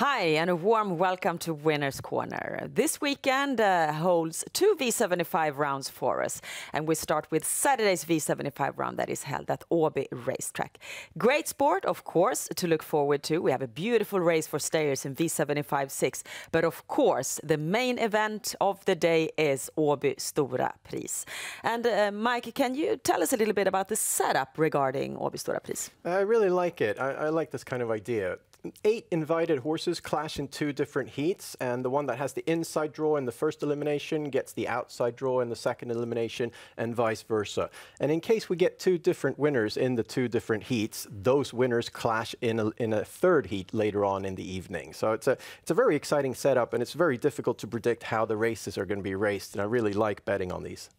Hi, and a warm welcome to Winners Corner. This weekend uh, holds two V75 rounds for us, and we start with Saturday's V75 round that is held at Åby Racetrack. Great sport, of course, to look forward to. We have a beautiful race for stayers in V75 6, but of course, the main event of the day is Åby Stora Pris. And uh, Mike, can you tell us a little bit about the setup regarding Åby Stora Pris? I really like it. I, I like this kind of idea eight invited horses clash in two different heats, and the one that has the inside draw in the first elimination gets the outside draw in the second elimination, and vice versa. And in case we get two different winners in the two different heats, those winners clash in a, in a third heat later on in the evening. So it's a it's a very exciting setup, and it's very difficult to predict how the races are going to be raced. And I really like betting on these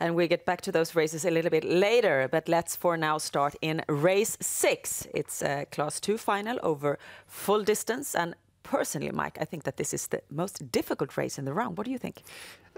and we'll get back to those races a little bit later. But let's for now start in race six. It's a class two final over full distance, and personally, Mike, I think that this is the most difficult race in the round. What do you think?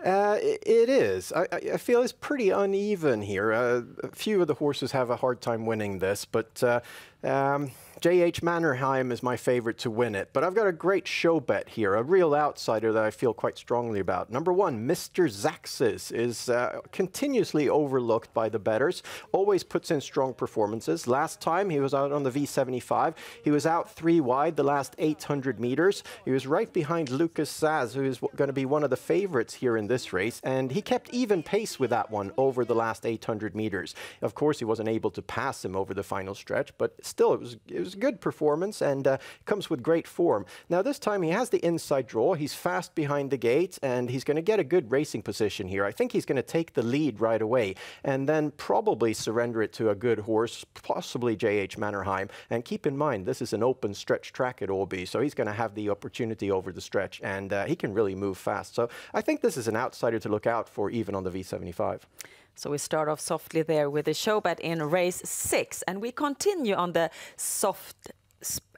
Uh, it is. I, I, feel it's pretty uneven here. Uh, a few of the horses have a hard time winning this, but uh, um, J.H. Mannerheim is my favorite to win it. But I've got a great show bet here, a real outsider that I feel quite strongly about. Number one, Mr. Zaxis is uh, continuously overlooked by the betters, always puts in strong performances. Last time he was out on the V75, he was out three wide the last 800 meters leaders. He was right behind Lucas Saz, who is going to be one of the favorites here in this race, and he kept even pace with that one over the last 800 meters. Of course, he wasn't able to pass him over the final stretch, but still, it was it was a good performance and uh, comes with great form. Now this time he has the inside draw. He's fast behind the gate, and he's going to get a good racing position here. I think he's going to take the lead right away, and then probably surrender it to a good horse, possibly J.H. Mannerheim. And keep in mind, this is an open stretch track at Orby, so he's going to have have the opportunity over the stretch, and uh, he can really move fast. So I think this is an outsider to look out for, even on the V75. So we start off softly there with the show bet in race six, and we continue on the soft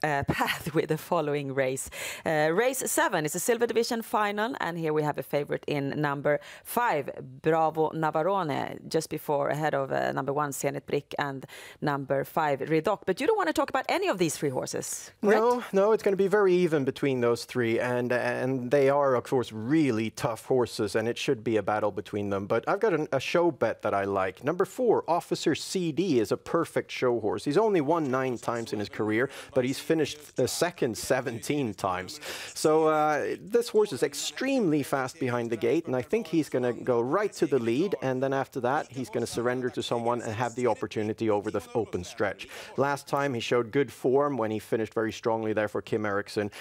uh, path with the following race. Uh, race seven is a silver division final, and here we have a favorite in number five, Bravo Navarone, just before ahead of uh, number one, Senet Brick, and number five, Redoc. But you don't want to talk about any of these three horses, correct? No, no, it's going to be very even between those three, and and they are, of course, really tough horses, and it should be a battle between them. But I've got an, a show bet that I like. Number four, Officer CD is a perfect show horse. He's only won nine times in his career, but he's finished second 17 times. So uh, this horse is extremely fast behind the gate, and I think he's going to go right to the lead, and then after that, he's going to surrender to someone and have the opportunity over the open stretch. Last time, he showed good form when he finished very strongly there for Kim Eriksson.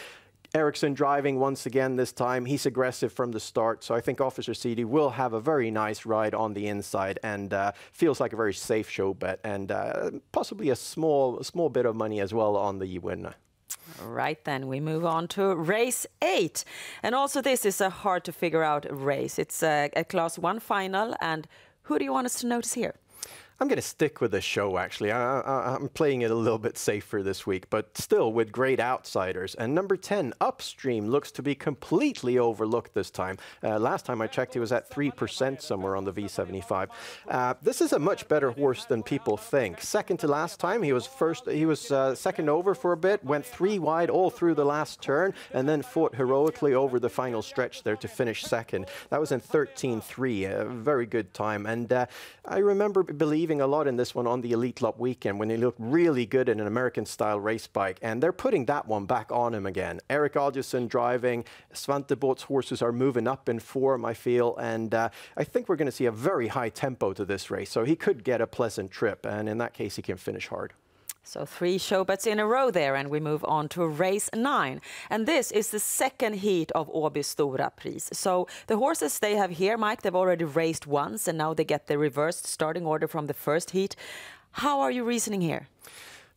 Erickson driving once again this time. He's aggressive from the start, so I think Officer CD will have a very nice ride on the inside and uh, feels like a very safe show bet and uh, possibly a small, small bit of money as well on the winner. Right then, we move on to race eight. And also, this is a hard to figure out race. It's a, a class one final. And who do you want us to notice here? I'm going to stick with the show, actually. I, am playing it a little bit safer this week, but still with great outsiders. And number 10, Upstream, looks to be completely overlooked this time. Uh, last time I checked, he was at 3% somewhere on the V75. Uh, this is a much better horse than people think. Second to last time, he was first. He was uh, second over for a bit, went three wide all through the last turn, and then fought heroically over the final stretch there to finish second. That was in 13.3, a very good time. And uh, I remember believing achieving a lot in this one on the Elite Lop weekend when he looked really good in an American-style race bike, and they're putting that one back on him again. Eric Alderson driving, Svante horses are moving up in form, I feel, and uh, I think we're going to see a very high tempo to this race, so he could get a pleasant trip, and in that case, he can finish hard. So three show bets in a row there, and we move on to race nine. And this is the second heat of Åby Stora Pris. So the horses they have here, Mike, they've already raced once, and now they get the reversed starting order from the first heat. How are you reasoning here?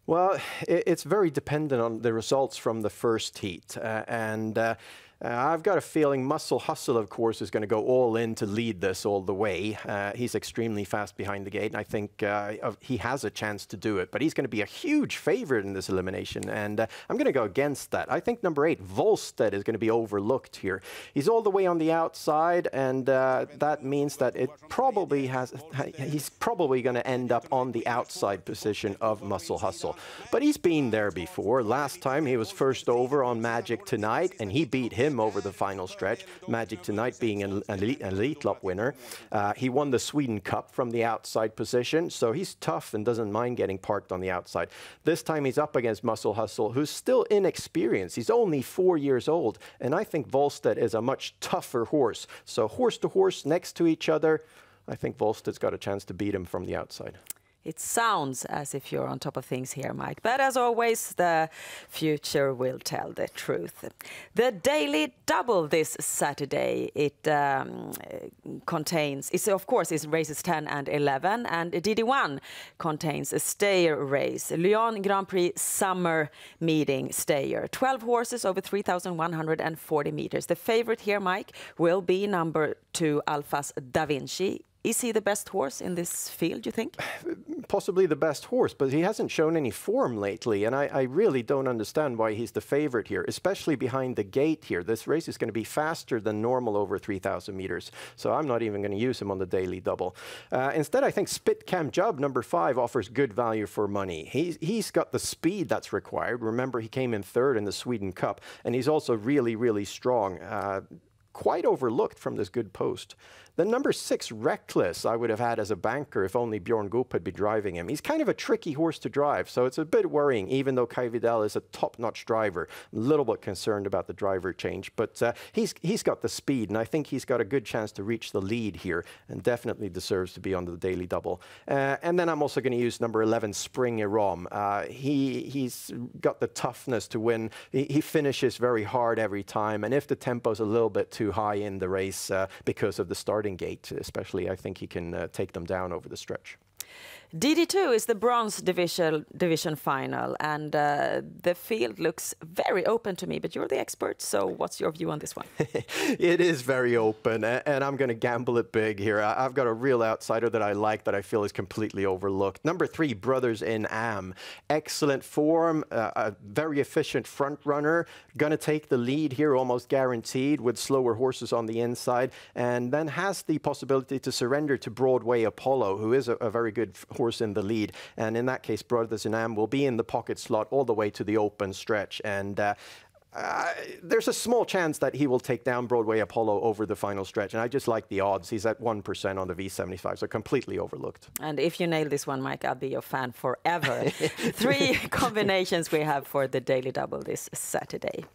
Well, it's very dependent on the results from the first heat, uh, and. Uh, uh, I've got a feeling Muscle Hustle, of course, is going to go all in to lead this all the way. Uh, he's extremely fast behind the gate, and I think uh, he has a chance to do it. But he's going to be a huge favorite in this elimination, and uh, I'm going to go against that. I think number eight, Volstead, is going to be overlooked here. He's all the way on the outside, and uh, that means that it probably has he's probably going to end up on the outside position of Muscle Hustle. But he's been there before. Last time he was first over on Magic Tonight, and he beat him him over the final stretch. Magic tonight being an elite, elite lop winner. Uh, he won the Sweden Cup from the outside position, so he's tough and doesn't mind getting parked on the outside. This time he's up against Muscle Hustle, who's still inexperienced. He's only four years old, and I think Volstead is a much tougher horse. So horse to horse next to each other, I think Volstead's got a chance to beat him from the outside it sounds as if you're on top of things here, Mike. But as always, the future will tell the truth. The Daily Double this Saturday, it um, contains, it's, of course, is races 10 and 11, and DD1 contains a stayer race, Lyon Grand Prix Summer Meeting Stayer. 12 horses over 3,140 meters. The favorite here, Mike, will be number two, Alphas Da Vinci is he the best horse in this field, you think? Possibly the best horse, but he hasn't shown any form lately, and I, I, really don't understand why he's the favorite here, especially behind the gate here. This race is going to be faster than normal over 3,000 meters, so I'm not even going to use him on the daily double. Uh, instead, I think Spit Cam Job, number five, offers good value for money. He's, he's got the speed that's required. Remember, he came in third in the Sweden Cup, and he's also really, really strong. Uh, quite overlooked from this good post. The number six, Reckless, I would have had as a banker if only Bjorn Goop had been driving him. He's kind of a tricky horse to drive, so it's a bit worrying, even though Kai Vidal is a top-notch driver. A little bit concerned about the driver change, but uh, he's, he's got the speed, and I think he's got a good chance to reach the lead here, and definitely deserves to be on the daily double. Uh, and then I'm also going to use number 11, Spring Irom. Uh, he, he's got the toughness to win. He, he finishes very hard every time, and if the tempo's a little bit too too high in the race uh, because of the starting gate, especially. I think he can uh, take them down over the stretch. DD2 is the bronze division division final, and uh, the field looks very open to me. But you're the expert, so what's your view on this one? it is very open, and I'm going to gamble it big here. I've got a real outsider that I like that I feel is completely overlooked. Number three, Brothers in Am, excellent form, uh, a very efficient front runner, going to take the lead here almost guaranteed with slower horses on the inside, and then has the possibility to surrender to Broadway Apollo, who is a, a very good horse Course in the lead. And in that case, Brothers in Am will be in the pocket slot all the way to the open stretch. And uh, uh, there's a small chance that he will take down Broadway Apollo over the final stretch. And I just like the odds. He's at 1% on the V75, so completely overlooked. And if you nail this one, Mike, I'll be your fan forever. Three combinations we have for the Daily Double this Saturday.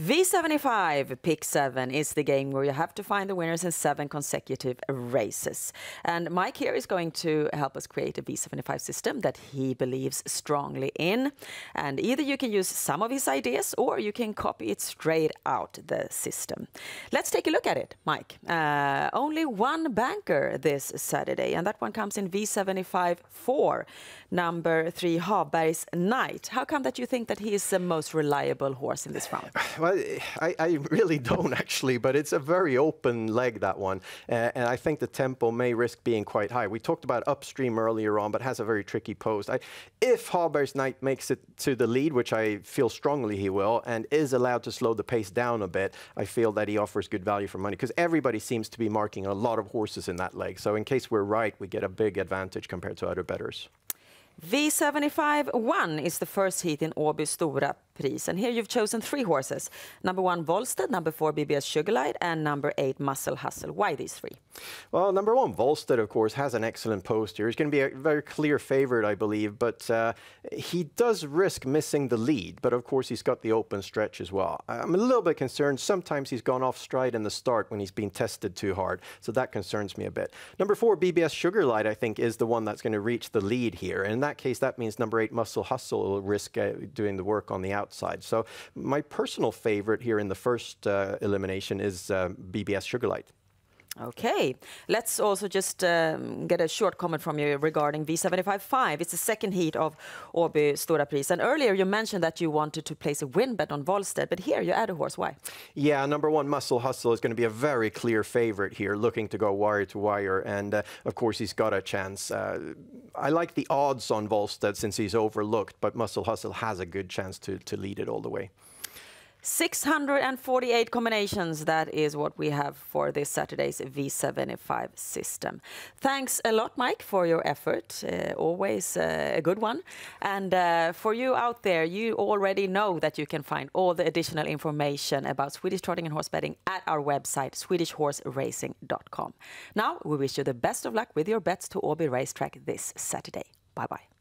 V75 Pick 7 is the game where you have to find the winners in seven consecutive races. And Mike here is going to help us create a V75 system that he believes strongly in. And either you can use some of his ideas or you can copy it straight out the system. Let's take a look at it, Mike. Uh, only one banker this Saturday, and that one comes in V75 4, number 3, Haberg's Knight. How come that you think that he is the most reliable horse in this round? well, I, I, really don't actually, but it's a very open leg, that one. Uh, and I think the tempo may risk being quite high. We talked about upstream earlier on, but has a very tricky post. I, if Haber's knight makes it to the lead, which I feel strongly he will, and is allowed to slow the pace down a bit, I feel that he offers good value for money because everybody seems to be marking a lot of horses in that leg. So in case we're right, we get a big advantage compared to other bettors. V75 1 is the first heat in Åby Stora Pris. And here you've chosen three horses. Number one, Volsted, number four, BBS Sugarlight, and number eight, Muscle Hustle. Why these three? Well, number one, Volsted, of course, has an excellent post here. He's going to be a very clear favorite, I believe, but uh, he does risk missing the lead. But of course, he's got the open stretch as well. I'm a little bit concerned. Sometimes he's gone off stride in the start when he's been tested too hard. So that concerns me a bit. Number four, BBS Sugarlight, I think, is the one that's going to reach the lead here. And that case, that means number eight, muscle hustle, will risk uh, doing the work on the outside. So my personal favorite here in the first uh, elimination is uh, BBS Sugarlight. Okay, let's also just um, get a short comment from you regarding V755. It's the second heat of Orby Stora Pris. And earlier you mentioned that you wanted to place a win bet on Volstead, but here you add a horse. Why? Yeah, number one, Muscle Hustle is going to be a very clear favorite here, looking to go wire to wire. And uh, of course, he's got a chance. Uh, I like the odds on Volstead since he's overlooked, but Muscle Hustle has a good chance to, to lead it all the way. 648 combinations, that is what we have for this Saturday's V75 system. Thanks a lot, Mike, for your effort. Uh, always uh, a good one. And uh, for you out there, you already know that you can find all the additional information about Swedish trotting and horse betting at our website, swedishhorseracing.com. Now, we wish you the best of luck with your bets to Åby Racetrack this Saturday. Bye-bye.